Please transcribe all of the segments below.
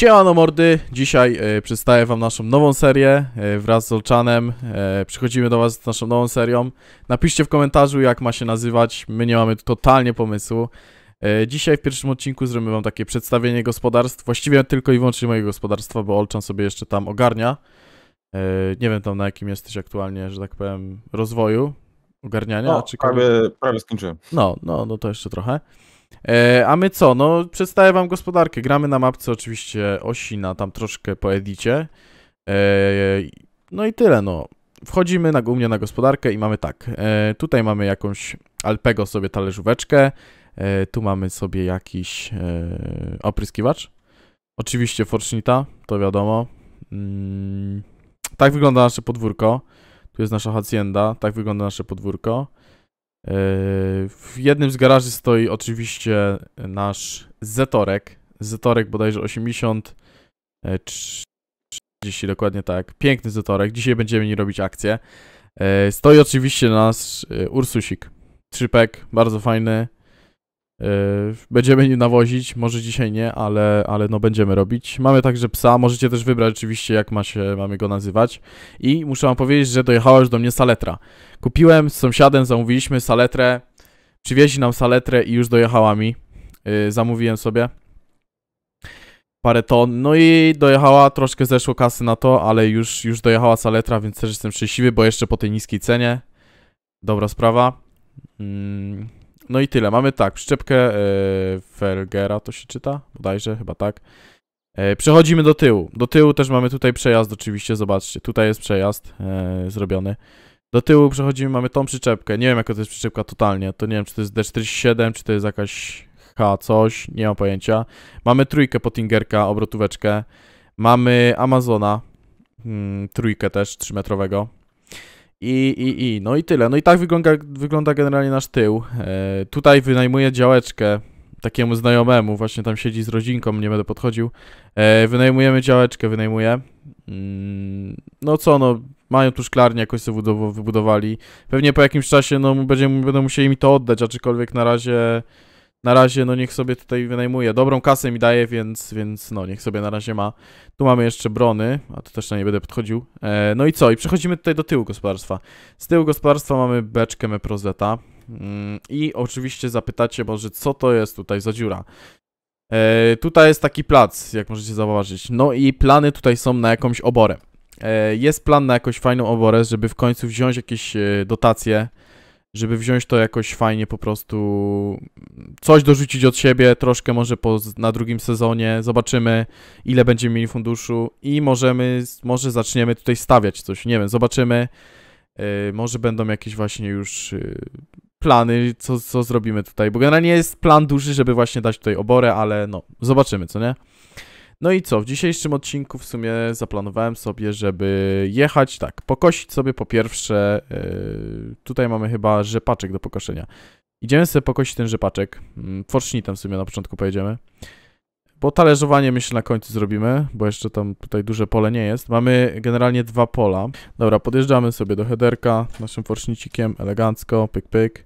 Siemano mordy, dzisiaj y, przedstawię wam naszą nową serię y, wraz z Olczanem, y, przychodzimy do was z naszą nową serią, napiszcie w komentarzu jak ma się nazywać, my nie mamy totalnie pomysłu. Y, dzisiaj w pierwszym odcinku zrobimy wam takie przedstawienie gospodarstw, właściwie tylko i wyłącznie mojego gospodarstwa, bo Olczan sobie jeszcze tam ogarnia. Y, nie wiem tam na jakim jesteś aktualnie, że tak powiem, rozwoju, ogarniania. No, czy prawie, prawie skończyłem. No, no, no to jeszcze trochę. E, a my co? No, przedstawię wam gospodarkę. Gramy na mapce oczywiście Osina, tam troszkę po edicie. E, no i tyle, no. Wchodzimy na, u mnie na gospodarkę i mamy tak. E, tutaj mamy jakąś Alpego sobie talerzóweczkę. tu mamy sobie jakiś opryskiwacz. Oczywiście Fortnita, to wiadomo. Mm, tak wygląda nasze podwórko. Tu jest nasza hacienda, tak wygląda nasze podwórko. W jednym z garaży stoi oczywiście nasz Zetorek. Zetorek bodajże 80, 30 e, dokładnie tak. Piękny Zetorek. Dzisiaj będziemy nie robić akcję. E, stoi oczywiście nasz e, Ursusik. Trzypek, bardzo fajny. Yy, będziemy nim nawozić, może dzisiaj nie, ale, ale no będziemy robić. Mamy także psa, możecie też wybrać oczywiście jak ma się, mamy go nazywać. I muszę wam powiedzieć, że dojechała już do mnie saletra. Kupiłem z sąsiadem, zamówiliśmy saletrę, przywieźli nam saletrę i już dojechała mi. Yy, zamówiłem sobie parę ton, no i dojechała, troszkę zeszło kasy na to, ale już, już dojechała saletra, więc też jestem szczęśliwy, bo jeszcze po tej niskiej cenie. Dobra sprawa. Yy. No i tyle. Mamy tak, przyczepkę yy, e, Felgera to się czyta? Bodajże, chyba tak. E, przechodzimy do tyłu. Do tyłu też mamy tutaj przejazd oczywiście, zobaczcie. Tutaj jest przejazd e, zrobiony. Do tyłu przechodzimy, mamy tą przyczepkę. Nie wiem jaka to jest przyczepka totalnie. To nie wiem, czy to jest D47, czy to jest jakaś H coś, nie mam pojęcia. Mamy trójkę Potingerka, obrotóweczkę. Mamy Amazona, hmm, trójkę też, 3-metrowego. I, i, i. No i tyle. No i tak wygląda, wygląda generalnie nasz tył. E, tutaj wynajmuję działeczkę takiemu znajomemu, właśnie tam siedzi z rodzinką, nie będę podchodził. E, wynajmujemy działeczkę, wynajmuję. Mm, no co, no, mają tu szklarnię, jakoś sobie wybudowali. Pewnie po jakimś czasie, no, będziemy, będą musieli mi to oddać, aczkolwiek na razie na razie no niech sobie tutaj wynajmuje. Dobrą kasę mi daje, więc, więc no niech sobie na razie ma. Tu mamy jeszcze brony, a tu też na nie będę podchodził. E, no i co? I przechodzimy tutaj do tyłu gospodarstwa. Z tyłu gospodarstwa mamy beczkę Meprozeta. Mm, I oczywiście zapytacie może co to jest tutaj za dziura. E, tutaj jest taki plac, jak możecie zauważyć. No i plany tutaj są na jakąś oborę. E, jest plan na jakąś fajną oborę, żeby w końcu wziąć jakieś e, dotacje żeby wziąć to jakoś fajnie po prostu, coś dorzucić od siebie, troszkę może po, na drugim sezonie, zobaczymy ile będziemy mieli funduszu i możemy, może zaczniemy tutaj stawiać coś, nie wiem, zobaczymy, yy, może będą jakieś właśnie już yy, plany, co, co zrobimy tutaj, bo generalnie jest plan duży, żeby właśnie dać tutaj oborę, ale no, zobaczymy, co nie? No i co, w dzisiejszym odcinku w sumie zaplanowałem sobie, żeby jechać, tak, pokosić sobie po pierwsze, yy, tutaj mamy chyba rzepaczek do pokoszenia. Idziemy sobie pokosić ten rzepaczek, mm, forsznitem w sumie na początku pojedziemy. Bo talerzowanie myślę na końcu zrobimy, bo jeszcze tam tutaj duże pole nie jest. Mamy generalnie dwa pola. Dobra, podjeżdżamy sobie do headerka naszym forcznicikiem, elegancko, pyk pyk.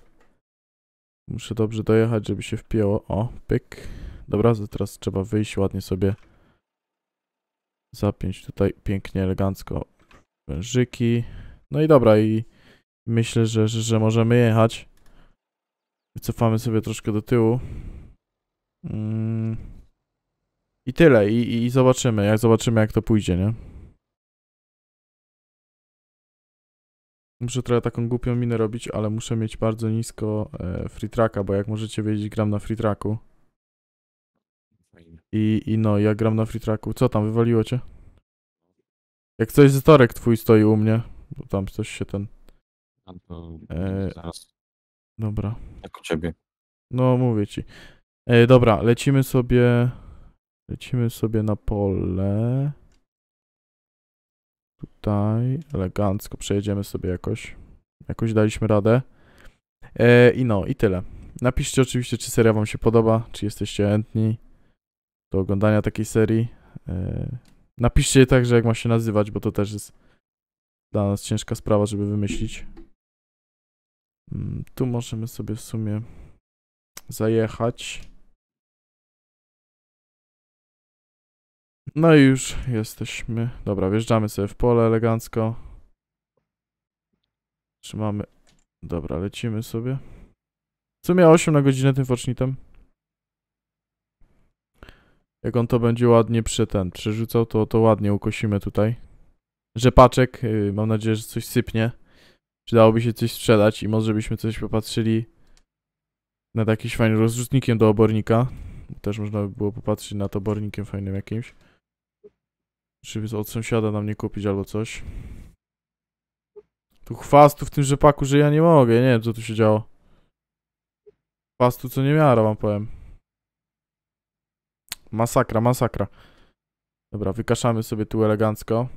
Muszę dobrze dojechać, żeby się wpięło. O, pyk. Dobra, teraz trzeba wyjść ładnie sobie zapiąć tutaj pięknie, elegancko wężyki. No i dobra, i myślę, że, że, że możemy jechać. Wycofamy sobie troszkę do tyłu. Mm. I tyle, I, i zobaczymy, jak zobaczymy jak to pójdzie, nie? Muszę trochę taką głupią minę robić, ale muszę mieć bardzo nisko e, free tracka, bo jak możecie wiedzieć, gram na free tracku. I, I no, ja gram na free tracku. Co tam, wywaliło cię? Jak coś zetorek twój stoi u mnie, bo tam coś się ten... Tam to... E... Zaraz. Dobra. Jak u ciebie. No, mówię ci. E, dobra, lecimy sobie... Lecimy sobie na pole. Tutaj elegancko przejedziemy sobie jakoś. Jakoś daliśmy radę. E, I no, i tyle. Napiszcie oczywiście, czy seria wam się podoba, czy jesteście chętni do oglądania takiej serii. E, napiszcie także, jak ma się nazywać, bo to też jest dla nas ciężka sprawa, żeby wymyślić. Mm, tu możemy sobie w sumie zajechać. No i już jesteśmy. Dobra, wjeżdżamy sobie w pole elegancko. Trzymamy. Dobra, lecimy sobie. W sumie 8 na godzinę tym forcznitem. Jak on to będzie ładnie przy ten przerzucał, to, to ładnie ukosimy tutaj. Rzepaczek, yy, mam nadzieję, że coś sypnie. Przydałoby się coś sprzedać i może byśmy coś popatrzyli nad jakimś fajnym rozrzutnikiem do obornika. Też można by było popatrzeć nad obornikiem fajnym jakimś. Żeby od sąsiada nam nie kupić albo coś. Tu chwastu w tym rzepaku, że ja nie mogę. Nie wiem, co tu się działo. Chwastu co nie miara, wam powiem. Masakra, masakra. Dobra, wykaszamy sobie tu elegancko.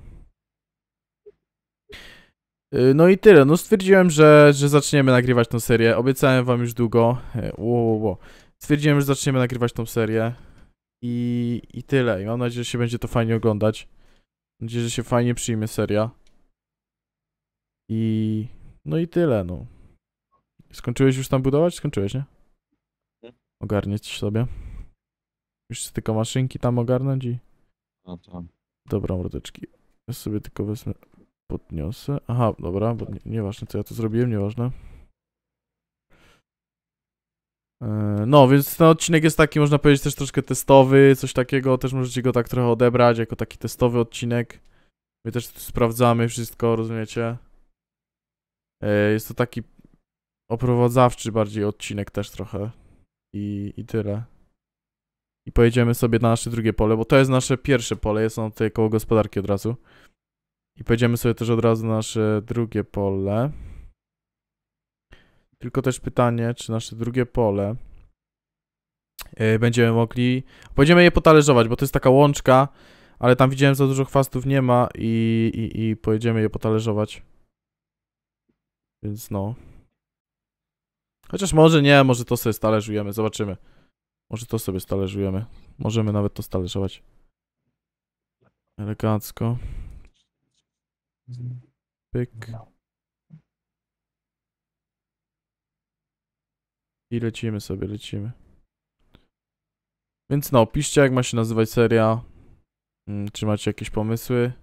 Y, no i tyle. No stwierdziłem, że, że zaczniemy nagrywać tą serię. Obiecałem wam już długo. Wow, e, wow, wow. Stwierdziłem, że zaczniemy nagrywać tą serię. I, I tyle. I mam nadzieję, że się będzie to fajnie oglądać. Mam nadzieję, że się fajnie przyjmie seria. I... No i tyle, no. Skończyłeś już tam budować? Skończyłeś, nie? Ogarnieć sobie. Już tylko maszynki tam ogarnąć i... No tak. Dobra, mordeczki. Ja sobie tylko wezmę, podniosę. Aha, dobra, bo nie, nieważne co ja tu zrobiłem, nieważne. E, no, więc ten odcinek jest taki, można powiedzieć, też troszkę testowy, coś takiego, też możecie go tak trochę odebrać, jako taki testowy odcinek. My też sprawdzamy wszystko, rozumiecie? E, jest to taki oprowadzawczy bardziej odcinek też trochę. I, i tyle i pojedziemy sobie na nasze drugie pole, bo to jest nasze pierwsze pole, jest ono tutaj koło gospodarki od razu. I pojedziemy sobie też od razu na nasze drugie pole. Tylko też pytanie, czy nasze drugie pole yy, będziemy mogli... Pojedziemy je potalerzować, bo to jest taka łączka, ale tam widziałem za dużo chwastów nie ma i, i, i pojedziemy je potalerzować. Więc no. Chociaż może nie, może to sobie stależujemy, zobaczymy. Może to sobie stależujemy. Możemy nawet to stależować. Elegancko. Pyk. I lecimy sobie, lecimy. Więc no, piszcie jak ma się nazywać seria. Mm, czy macie jakieś pomysły?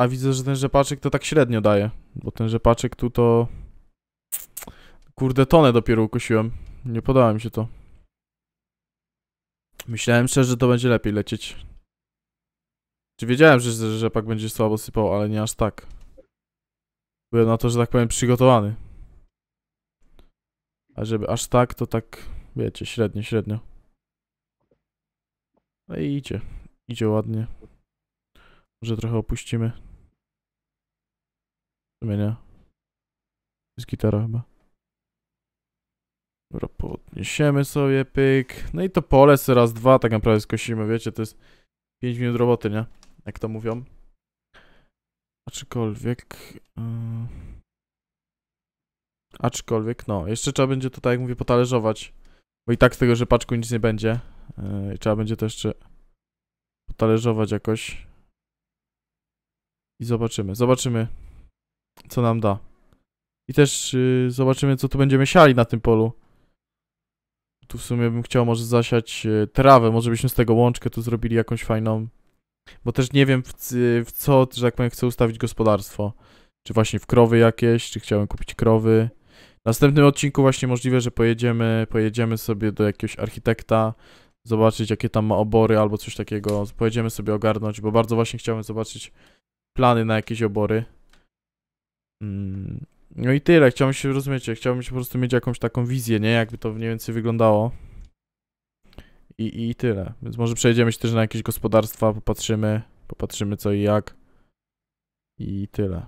A widzę, że ten rzepaczek to tak średnio daje. Bo ten rzepaczek tu to... Kurde, tonę dopiero ukusiłem nie podoba mi się to. Myślałem szczerze, że to będzie lepiej lecieć. Czy wiedziałem, że, że rzepak będzie słabo sypał, ale nie aż tak. Byłem na to, że tak powiem, przygotowany. A żeby aż tak, to tak, wiecie, średnio, średnio. No i idzie. Idzie ładnie. Może trochę opuścimy. Zmienia. Jest gitara chyba. Dobra, podniesiemy sobie, pyk. No i to pole sobie raz, dwa tak naprawdę skosimy, wiecie, to jest 5 minut roboty, nie? Jak to mówią. Aczkolwiek... Yy... Aczkolwiek, no, jeszcze trzeba będzie to, tak jak mówię, potależować. Bo i tak z tego rzepaczku nic nie będzie. Yy, trzeba będzie to jeszcze potależować jakoś. I zobaczymy, zobaczymy, co nam da. I też yy, zobaczymy, co tu będziemy siali na tym polu. Tu w sumie bym chciał może zasiać e, trawę, może byśmy z tego łączkę tu zrobili jakąś fajną. Bo też nie wiem w, co, że tak powiem, chcę ustawić gospodarstwo. Czy właśnie w krowy jakieś, czy chciałem kupić krowy. W następnym odcinku właśnie możliwe, że pojedziemy, pojedziemy sobie do jakiegoś architekta, zobaczyć jakie tam ma obory albo coś takiego. Pojedziemy sobie ogarnąć, bo bardzo właśnie chciałem zobaczyć plany na jakieś obory. Hmm. No i tyle, chciałbym się rozumiecie, chciałbym się po prostu mieć jakąś taką wizję, nie? Jakby to mniej więcej wyglądało. I, I tyle. Więc może przejdziemy się też na jakieś gospodarstwa, popatrzymy, popatrzymy co i jak. I tyle.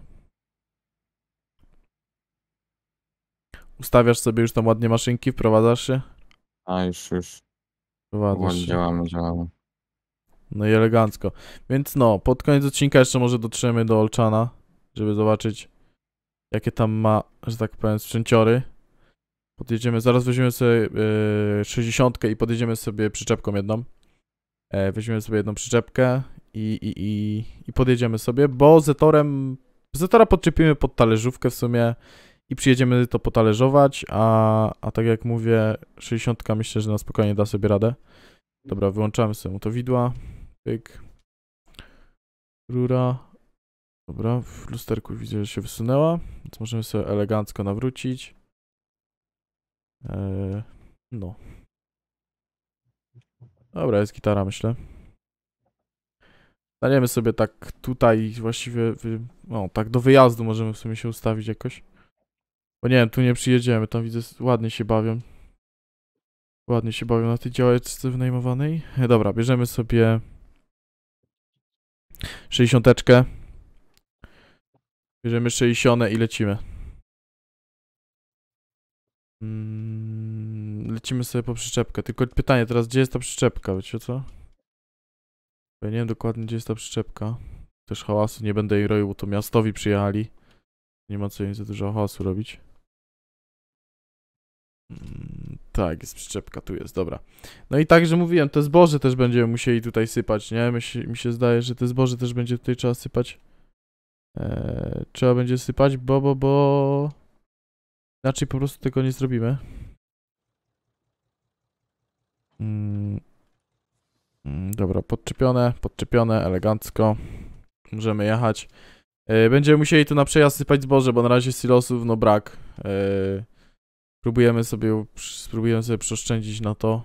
Ustawiasz sobie już tam ładnie maszynki, wprowadzasz się? A już, już. Wprowadzasz się. Działamy, działamy. No i elegancko. Więc no, pod koniec odcinka jeszcze może dotrzemy do Olczana, żeby zobaczyć jakie tam ma, że tak powiem, sprzęciory. Podjedziemy, zaraz weźmiemy sobie y, e, 60 i podjedziemy sobie przyczepką jedną. E, weźmiemy sobie jedną przyczepkę i, i, i, i podjedziemy sobie, bo zetorem, zetora podczepimy pod talerzówkę w sumie i przyjedziemy to potalerzować, a, a tak jak mówię, 60 myślę, że na spokojnie da sobie radę. Dobra, wyłączamy sobie to widła. Pyk. Rura, Dobra, w lusterku widzę, że się wysunęła, więc możemy sobie elegancko nawrócić. Eee, no. Dobra, jest gitara, myślę. Staniemy sobie tak tutaj właściwie, no, tak do wyjazdu możemy w sumie się ustawić jakoś. Bo nie wiem, tu nie przyjedziemy, tam widzę, ładnie się bawią. Ładnie się bawią na tej działeczce wynajmowanej. E, dobra, bierzemy sobie 60. Bierzemy 60 i lecimy. Mm, lecimy sobie po przyczepkę. Tylko pytanie teraz, gdzie jest ta przyczepka, wiecie co? Ja nie wiem dokładnie, gdzie jest ta przyczepka. Też hałasu nie będę jej roił, bo to miastowi przyjechali. Nie ma co jej za dużo hałasu robić. Mm, tak, jest przyczepka, tu jest, dobra. No i tak, że mówiłem, te zboże też będziemy musieli tutaj sypać, nie? Mi się, mi się zdaje, że te zboże też będzie tutaj trzeba sypać. Eee, trzeba będzie sypać, bo, bo, bo... Inaczej po prostu tego nie zrobimy. Mm. mm dobra, podczepione, podczepione, elegancko. Możemy jechać. Eee, będziemy musieli tu na przejazd sypać zboże, bo na razie silosów no brak. Eee, próbujemy sobie, spróbujemy sobie przeoszczędzić na to.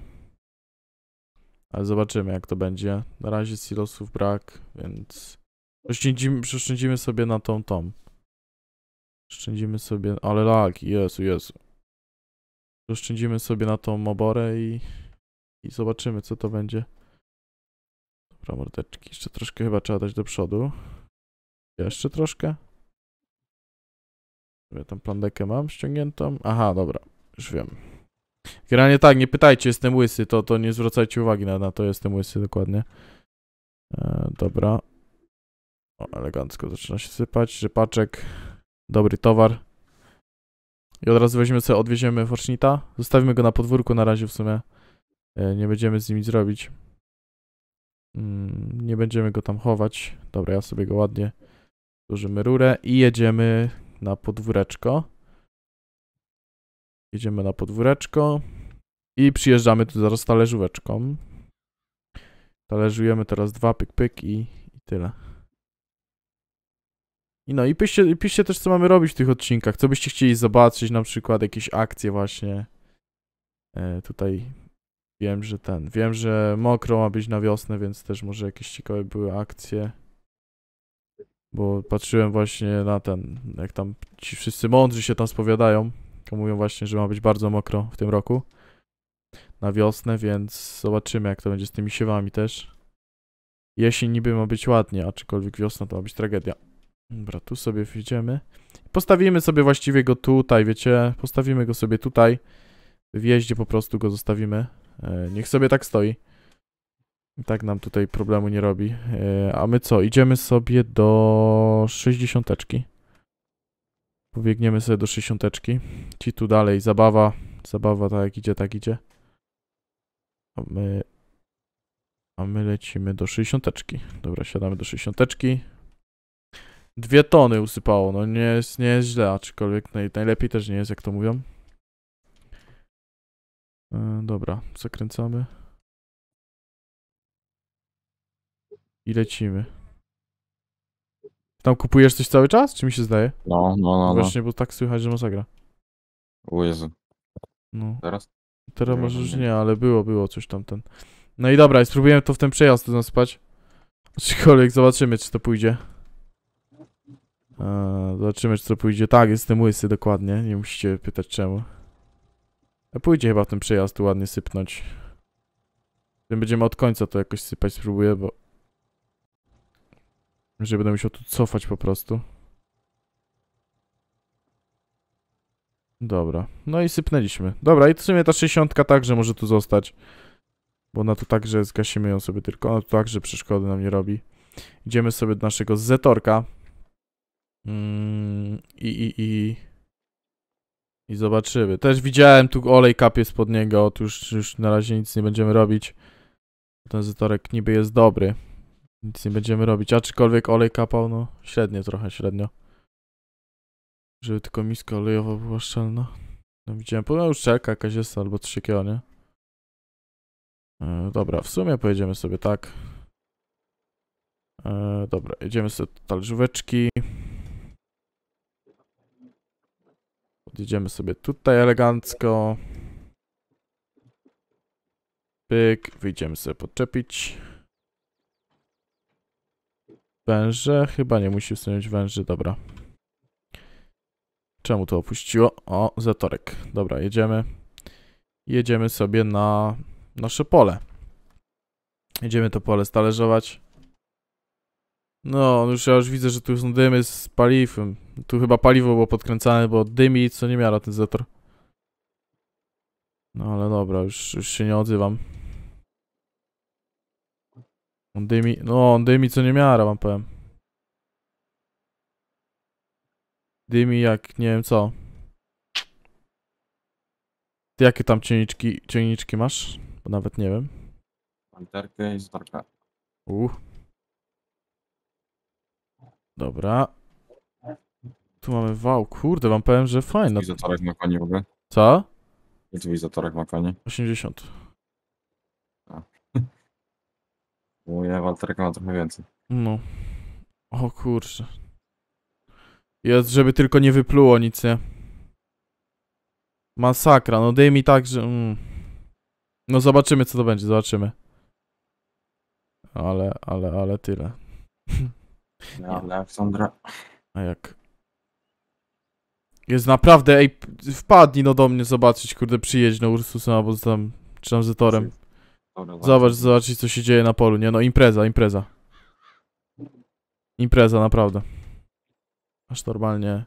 Ale zobaczymy jak to będzie. Na razie silosów brak, więc... Oszczędzimy, przeszczędzimy sobie na tą tą. Oszczędzimy sobie, ale lag, Jezu, Jezu. Oszczędzimy sobie na tą oborę i, i zobaczymy co to będzie. Dobra, mordeczki, jeszcze troszkę chyba trzeba dać do przodu. Jeszcze troszkę. Ja tam plandekę mam ściągniętą. Aha, dobra, już wiem. Generalnie tak, nie pytajcie, jestem łysy, to, to nie zwracajcie uwagi na, na to, jestem łysy dokładnie. E, dobra, o, elegancko zaczyna się sypać. Rzepaczek. Dobry towar. I od razu weźmiemy sobie, odwieziemy Forsznita. Zostawimy go na podwórku na razie w sumie. E, nie będziemy z nimi zrobić. Mm, nie będziemy go tam chować. Dobra, ja sobie go ładnie złożymy rurę i jedziemy na podwóreczko. Jedziemy na podwóreczko i przyjeżdżamy tu zaraz talerzóweczką. Talerzujemy teraz dwa pyk pyk i, i tyle. I no i piszcie, piszcie też, co mamy robić w tych odcinkach. Co byście chcieli zobaczyć, na przykład jakieś akcje właśnie. E, tutaj wiem, że ten, wiem, że mokro ma być na wiosnę, więc też może jakieś ciekawe były akcje. Bo patrzyłem właśnie na ten, jak tam ci wszyscy mądrzy się tam spowiadają. To mówią właśnie, że ma być bardzo mokro w tym roku. Na wiosnę, więc zobaczymy jak to będzie z tymi siewami też. Jesień niby ma być ładnie, aczkolwiek wiosna to ma być tragedia. Dobra, tu sobie wjedziemy. Postawimy sobie właściwie go tutaj, wiecie? Postawimy go sobie tutaj. W jeździe po prostu go zostawimy. E, niech sobie tak stoi. tak nam tutaj problemu nie robi. E, a my co? Idziemy sobie do 60. Pobiegniemy sobie do 60. Ci tu dalej, zabawa. Zabawa tak jak idzie, tak idzie. A my... A my lecimy do 60. Dobra, siadamy do 60. Dwie tony usypało, no nie jest, nie jest źle, aczkolwiek naj, najlepiej też nie jest, jak to mówią. E, dobra, zakręcamy. I lecimy. Tam kupujesz coś cały czas, czy mi się zdaje? No, no, no. no. Właśnie, no. bo tak słychać, że masakra. O Jezu. No. Teraz? Teraz nie, może już nie, ale było, było coś tam ten. No i dobra, i spróbujemy to w ten przejazd naspać. Aczkolwiek zobaczymy, czy to pójdzie. E, zobaczymy, czy to pójdzie. Tak, jestem łysy, dokładnie. Nie musicie pytać czemu. A e, pójdzie chyba w ten przejazd tu ładnie sypnąć. Tym będziemy od końca to jakoś sypać, spróbuję, bo... Że będę musiał tu cofać po prostu. Dobra, no i sypnęliśmy. Dobra, i w sumie ta 60 także może tu zostać. Bo na to także zgasimy ją sobie tylko, ona tu także przeszkody nam nie robi. Idziemy sobie do naszego zetorka. Mm, I, i, i. I zobaczymy. Też widziałem tu olej kapie spod niego. Tu już, już na razie nic nie będziemy robić. Ten zetorek niby jest dobry. Nic nie będziemy robić. Aczkolwiek olej kapał, no średnio, trochę średnio. Żeby tylko miska olejowa była szczelna. No widziałem, podobno już czeka jakaś jest albo coś takiego, nie? E, dobra, w sumie pojedziemy sobie tak. E, dobra, jedziemy sobie talerzóweczki. Podjedziemy sobie tutaj elegancko. Pyk, wyjdziemy sobie podczepić. Węże? Chyba nie musi wsunąć węży, dobra. Czemu to opuściło? O, zatorek. Dobra, jedziemy. Jedziemy sobie na nasze pole. Jedziemy to pole stależować. No, no, już ja już widzę, że tu są dymy z paliwem. Tu chyba paliwo było podkręcane, bo dymi co nie miara ten zetor. No ale dobra, już, już się nie odzywam. On dymi, no on dymi co nie miara wam powiem. Dymi jak nie wiem co. Ty jakie tam cieniczki, cieniczki masz? Bo nawet nie wiem. Panterkę i starka. Uch. Dobra. Tu mamy wał, kurde, wam powiem, że fajne. Twój ma w ogóle? Co? Ile twój ma koni? 80. ja walterka ma trochę więcej. No. O kurczę. Jest, żeby tylko nie wypluło nic, nie? Masakra, no daj mi tak, że... Mm. No zobaczymy, co to będzie, zobaczymy. Ale, ale, ale tyle. No, ale Aleksandra. A jak? Jest naprawdę, ej, wpadnij no do mnie zobaczyć, kurde, przyjedź no Ursusem albo tam, czy tam Zetorem. Zobacz, zobaczyć co się dzieje na polu, nie no, impreza, impreza. Impreza, naprawdę. Aż normalnie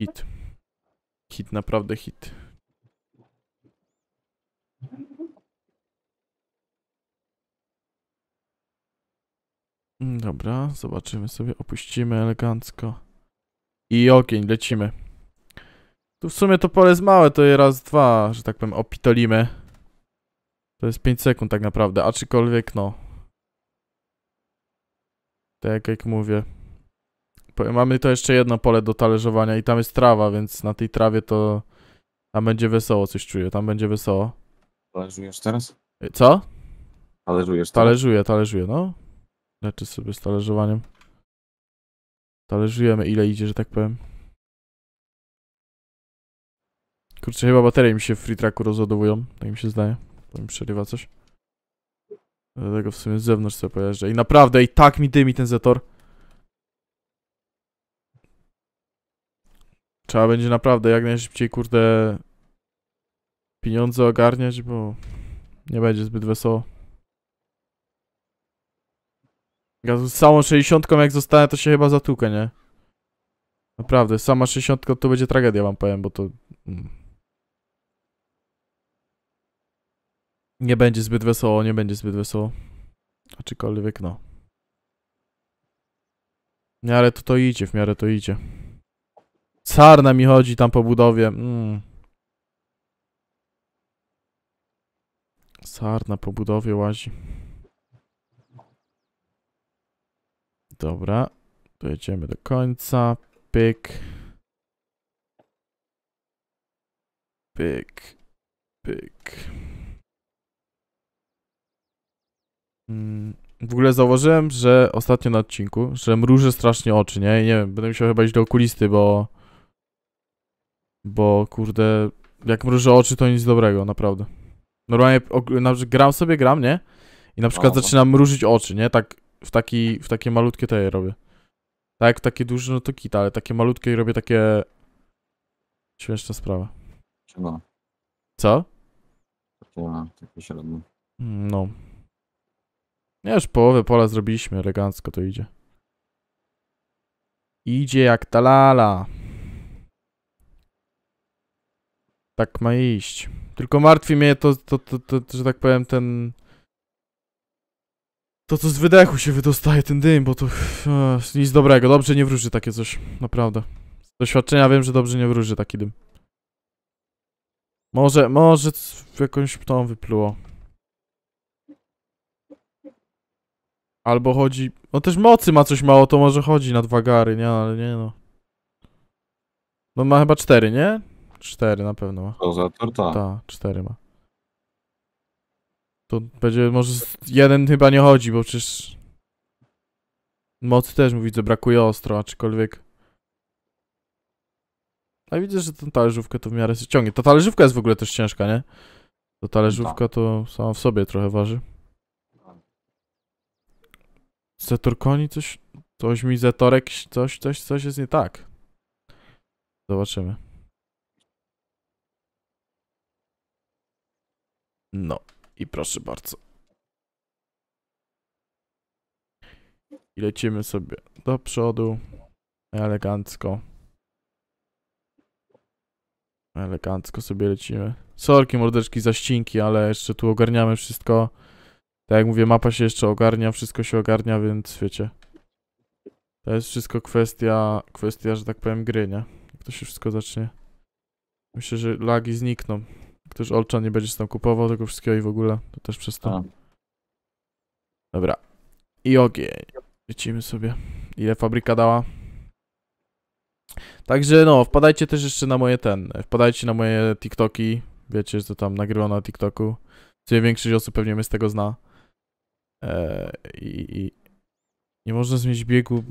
hit. Hit, naprawdę hit. Mm, dobra, zobaczymy sobie, opuścimy elegancko. I ogień, lecimy. Tu w sumie to pole jest małe, to je raz, dwa, że tak powiem, opitolimy. To jest 5 sekund tak naprawdę, aczkolwiek no. Tak jak mówię. Mamy to jeszcze jedno pole do talerzowania i tam jest trawa, więc na tej trawie to... Tam będzie wesoło, coś czuję, tam będzie wesoło. Talerzujesz teraz? Co? Talerzujesz teraz? Talerzuję, talerzuję, no leczy sobie z talerzowaniem. Talerzujemy ile idzie, że tak powiem. Kurczę, chyba baterie mi się w free tracku rozładowują, tak mi się zdaje. To mi przerywa coś. Dlatego w sumie z zewnątrz sobie pojeżdżę. I naprawdę, i tak mi dymi ten Zetor. Trzeba będzie naprawdę jak najszybciej, kurde, pieniądze ogarniać, bo nie będzie zbyt wesoło. Ja z całą 60 jak zostanę, to się chyba zatukę, nie? Naprawdę, sama 60 to będzie tragedia, wam powiem, bo to... Mm. Nie będzie zbyt wesoło, nie będzie zbyt wesoło. Aczkolwiek no. W miarę to to idzie, w miarę to idzie. Sarna mi chodzi tam po budowie. Mm. Sarna po budowie łazi. Dobra, dojedziemy do końca. Pyk. Pyk. Pyk. Mm, w ogóle zauważyłem, że ostatnio na odcinku, że mrużę strasznie oczy, nie? I nie wiem, będę musiał chyba iść do okulisty, bo... Bo, kurde, jak mrużę oczy, to nic dobrego, naprawdę. Normalnie, na, gram sobie, gram, nie? I na przykład no, zaczynam mrużyć oczy, nie? Tak w, taki, w takie malutkie te robię. Tak, takie duże, no to kita, ale takie malutkie i robię takie... Śmieszna sprawa. Chyba. Co? takie średnie. Mm, no. już połowę pola zrobiliśmy, elegancko to idzie. Idzie jak ta lala. Tak ma iść. Tylko martwi mnie to, to, to, to że tak powiem, ten to co z wydechu się wydostaje ten dym, bo to e, nic dobrego. Dobrze nie wróży takie coś, naprawdę. Z doświadczenia wiem, że dobrze nie wróży taki dym. Może, może jakąś ptą wypluło. Albo chodzi... No też mocy ma coś mało, to może chodzi na dwa gary, nie? Ale nie no. No ma chyba cztery, nie? Cztery na pewno ma. Dozator, tak. Tak, cztery ma. To będzie może jeden chyba nie chodzi, bo przecież... moc też mówi, że brakuje ostro, aczkolwiek... A widzę, że tą talerzówkę to w miarę się ciągnie. Ta talerzówka jest w ogóle też ciężka, nie? To talerzówka to sama w sobie trochę waży. Zetorkoni coś... Coś mi Zetorek... Coś, coś, coś jest nie tak. Zobaczymy. No. I proszę bardzo. I lecimy sobie do przodu. Elegancko. Elegancko sobie lecimy. Sorki mordeczki za ścinki, ale jeszcze tu ogarniamy wszystko. Tak jak mówię, mapa się jeszcze ogarnia, wszystko się ogarnia, więc wiecie. To jest wszystko kwestia, kwestia, że tak powiem, gry, nie? Jak to się wszystko zacznie. Myślę, że lagi znikną. Też Olcza nie będzie tam kupował tego wszystkiego i w ogóle. To też przez to. Dobra. I ogień. Lecimy sobie. Ile fabryka dała? Także no, wpadajcie też jeszcze na moje ten. Wpadajcie na moje TikToki. Wiecie, że to tam nagrywa na TikToku. Czyli większość osób pewnie mnie z tego zna. Eee, i, i, nie można zmienić biegu.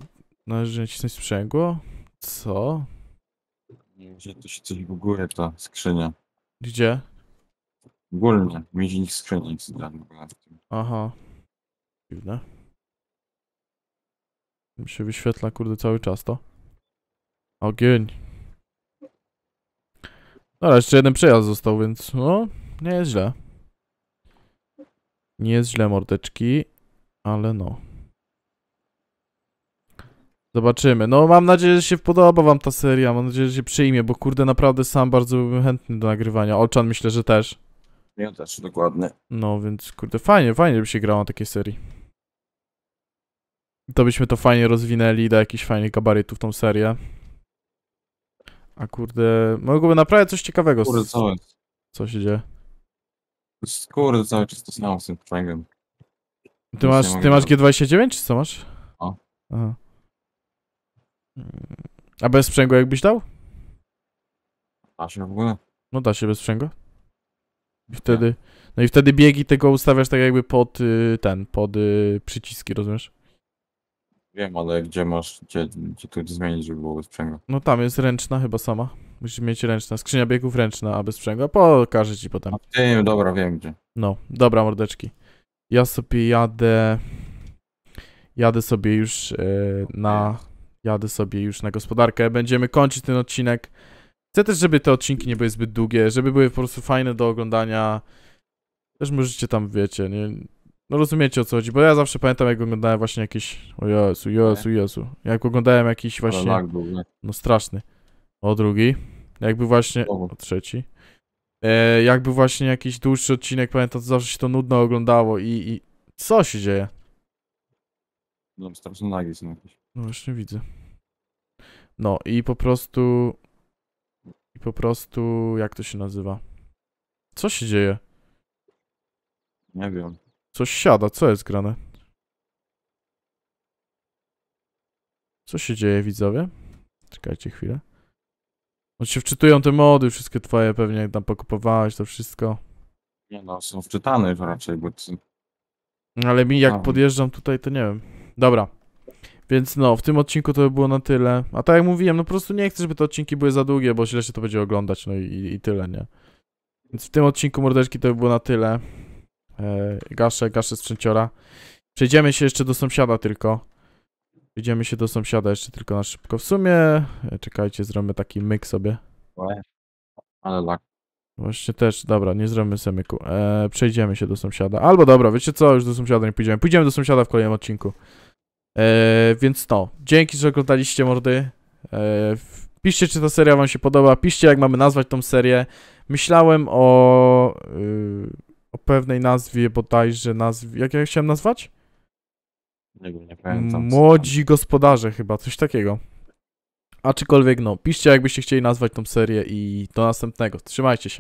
Należy nacisnąć sprzęgło? Co? Gdzie to się coś buguje, górę ta skrzynia? Gdzie? Ogólnie, mieć skrzyni z danym Aha. Dziwne. Mi się wyświetla, kurde, cały czas to. Ogień. No, jeszcze jeden przejazd został, więc no, nie jest źle. Nie jest źle, mordeczki, ale no. Zobaczymy. No mam nadzieję, że się podoba wam ta seria, mam nadzieję, że się przyjmie, bo kurde naprawdę sam bardzo bym chętny do nagrywania. Olczan myślę, że też. Ja też, dokładnie. No więc kurde, fajnie, fajnie by się grało na takiej serii. To byśmy to fajnie rozwinęli do jakichś fajnych gabarytów tą serię. A kurde, mogłoby naprawdę coś ciekawego. Kurde, co Co się dzieje? Kurde, cały czas to samo z tym kręgiem. Ty masz, ty masz G29 czy co masz? O. No. Aha. A bez sprzęgu jakbyś dał? Da się w ogóle. No da się bez sprzęgu. I wtedy, no i wtedy biegi tego ustawiasz tak jakby pod y, ten, pod y, przyciski, rozumiesz? Wiem, ale gdzie masz, gdzie, gdzie tu zmienić, żeby było bez No tam jest ręczna chyba sama. Musisz mieć ręczna, skrzynia biegów ręczna, aby sprzęgła pokażę ci potem. Wiem, dobra, wiem gdzie. No, dobra mordeczki. Ja sobie jadę, jadę sobie już yy, na, jadę sobie już na gospodarkę. Będziemy kończyć ten odcinek. Chcę też, żeby te odcinki nie były zbyt długie, żeby były po prostu fajne do oglądania. Też możecie tam, wiecie, nie... No rozumiecie o co chodzi, bo ja zawsze pamiętam jak oglądałem właśnie jakieś... O Jezu, Jezu, Jezu. Jak oglądałem jakiś właśnie... No straszny. O drugi. Jakby właśnie... O trzeci. E, jakby właśnie jakiś dłuższy odcinek, pamiętam, to zawsze się to nudno oglądało i... i... Co się dzieje? No straszne nagi są jakieś. No właśnie widzę. No i po prostu po prostu, jak to się nazywa? Co się dzieje? Nie wiem. Coś siada, co jest grane? Co się dzieje, widzowie? Czekajcie chwilę. on się wczytują te mody, wszystkie twoje pewnie, jak tam pokupowałeś to wszystko. Nie no, są wczytane raczej, bo... Ale mi jak podjeżdżam tutaj, to nie wiem. Dobra, więc no, w tym odcinku to by było na tyle. A tak jak mówiłem, no po prostu nie chcę, żeby te odcinki były za długie, bo źle się to będzie oglądać, no i, i tyle, nie? Więc w tym odcinku mordeczki to by było na tyle. E, gaszę, gaszę sprzęciora. Przejdziemy się jeszcze do sąsiada tylko. Przejdziemy się do sąsiada jeszcze tylko na szybko. W sumie, e, czekajcie, zrobimy taki myk sobie. Ale lak. Właśnie też, dobra, nie zrobimy semyku. E, przejdziemy się do sąsiada. Albo dobra, wiecie co, już do sąsiada nie pójdziemy. Pójdziemy do sąsiada w kolejnym odcinku. E, więc no, dzięki, że oglądaliście mordy. E, piszcie, czy ta seria wam się podoba, piszcie, jak mamy nazwać tą serię. Myślałem o, y, o pewnej nazwie, bodajże nazwie, jak ja chciałem nazwać? Nie, nie pamiętam. Młodzi gospodarze chyba, coś takiego. Aczkolwiek no, piszcie, jakbyście chcieli nazwać tą serię i do następnego. Trzymajcie się.